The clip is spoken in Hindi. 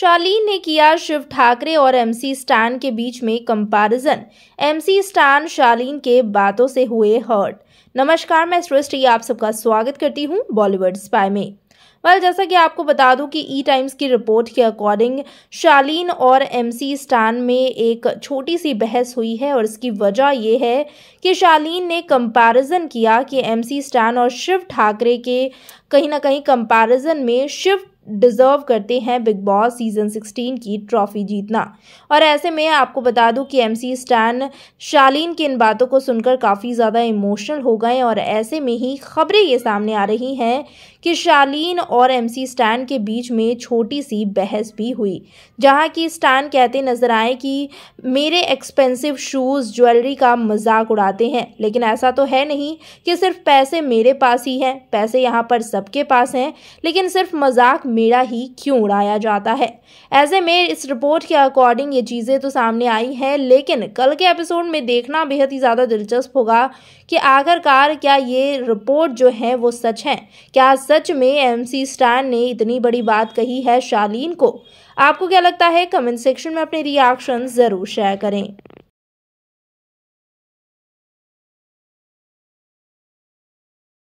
शालीन ने किया शिव ठाकरे और एमसी स्टैन के बीच में कंपैरिजन एमसी स्टैन शालीन के बातों से हुए हर्ट नमस्कार मैं सृष्टि आप सबका स्वागत करती हूँ बॉलीवुड स्पाई में वेल जैसा कि आपको बता दूं कि ई टाइम्स की रिपोर्ट के अकॉर्डिंग शालीन और एमसी स्टान में एक छोटी सी बहस हुई है और इसकी वजह यह है कि शालीन ने कंपैरिजन किया कि एमसी स्टैन और शिव ठाकरे के कहीं ना कहीं कंपैरिजन में शिव डिज़र्व करते हैं बिग बॉस सीज़न 16 की ट्रॉफी जीतना और ऐसे में आपको बता दूं कि एमसी स्टैन शालीन की इन बातों को सुनकर काफ़ी ज़्यादा इमोशनल हो गए और ऐसे में ही खबरें ये सामने आ रही हैं कि शालीन और एमसी स्टैन के बीच में छोटी सी बहस भी हुई जहां की स्टैन कहते नजर आए कि मेरे एक्सपेंसिव शूज़ ज्वेलरी का मजाक उड़ाते हैं लेकिन ऐसा तो है नहीं कि सिर्फ पैसे मेरे पास ही हैं पैसे यहाँ पर सबके पास हैं लेकिन सिर्फ मजाक मेरा ही क्यों उड़ाया जाता है ऐसे में इस रिपोर्ट के अकॉर्डिंग ये चीज़ें तो सामने आई हैं लेकिन कल के एपिसोड में देखना बेहद ही ज़्यादा दिलचस्प होगा कि आखिरकार क्या ये रिपोर्ट जो है वो सच है क्या सच में एम सी स्टैन ने इतनी बड़ी बात कही है शालीन को आपको क्या लगता है कमेंट सेक्शन में अपने रिएक्शन ज़रूर शेयर करें